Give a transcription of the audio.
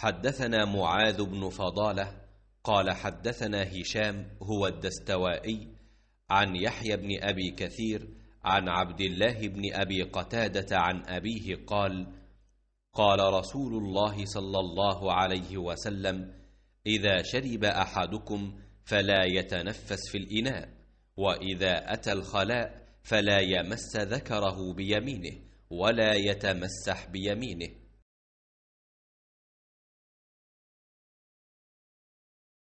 حدثنا معاذ بن فضالة قال حدثنا هشام هو الدستوائي عن يحيى بن أبي كثير عن عبد الله بن أبي قتادة عن أبيه قال قال رسول الله صلى الله عليه وسلم إذا شرب أحدكم فلا يتنفس في الإناء وإذا أتى الخلاء فلا يمس ذكره بيمينه ولا يتمسح بيمينه